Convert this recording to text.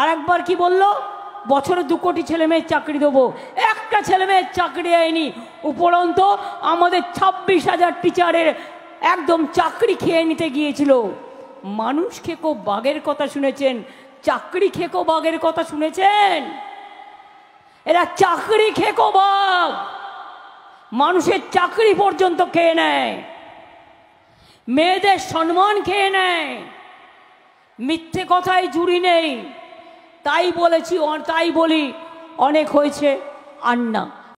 আর একবার কি বলল বছরে দু কোটি ছেলে মেয়ের চাকরি দেবো একটা ছেলে মেয়ের চাকরি আইনি উপরন্ত আমাদের ছাব্বিশ হাজার টিচারের একদম চাকরি খেয়ে নিতে গিয়েছিল মানুষ খেকো বাঘের কথা শুনেছেন চাকরি খেকো বাঘের কথা শুনেছেন এরা চাকরি খেকো বাঘ মানুষের চাকরি পর্যন্ত খেয়ে নেয় মেয়েদের সম্মান খেয়ে নেয় মিথ্যে কথায় জুড়ি নেই তাই বলেছি তাই বলি অনেক হয়েছে আন্না